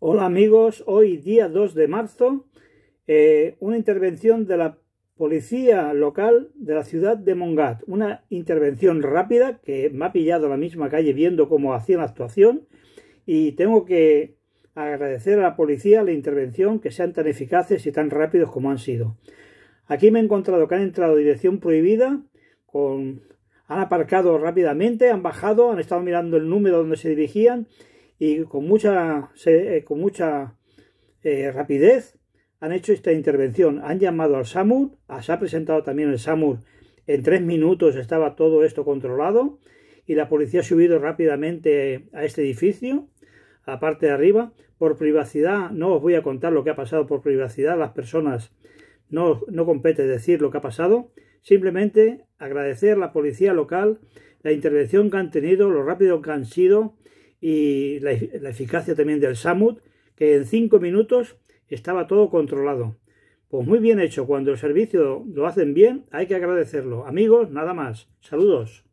Hola amigos, hoy día 2 de marzo, eh, una intervención de la policía local de la ciudad de Mongat. Una intervención rápida que me ha pillado la misma calle viendo cómo hacían la actuación y tengo que agradecer a la policía la intervención que sean tan eficaces y tan rápidos como han sido. Aquí me he encontrado que han entrado dirección prohibida con han aparcado rápidamente, han bajado, han estado mirando el número donde se dirigían y con mucha, eh, con mucha eh, rapidez han hecho esta intervención. Han llamado al SAMUR, ah, se ha presentado también el SAMUR. En tres minutos estaba todo esto controlado y la policía ha subido rápidamente a este edificio, a parte de arriba. Por privacidad, no os voy a contar lo que ha pasado por privacidad, las personas no, no compete decir lo que ha pasado. Simplemente agradecer a la policía local la intervención que han tenido, lo rápido que han sido y la, eficacia también del SAMUD que en cinco minutos estaba todo controlado. Pues muy bien hecho, cuando el servicio lo hacen bien hay que agradecerlo. Amigos, nada más. Saludos.